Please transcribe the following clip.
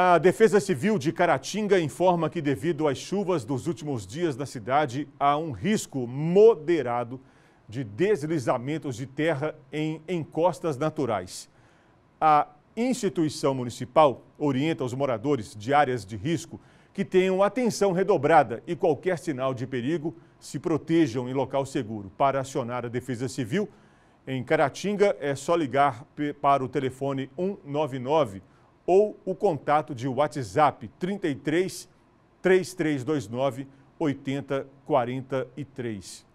A Defesa Civil de Caratinga informa que, devido às chuvas dos últimos dias na cidade, há um risco moderado de deslizamentos de terra em encostas naturais. A instituição municipal orienta os moradores de áreas de risco que tenham atenção redobrada e qualquer sinal de perigo se protejam em local seguro. Para acionar a Defesa Civil em Caratinga, é só ligar para o telefone 199 ou o contato de WhatsApp 33 3329 8043.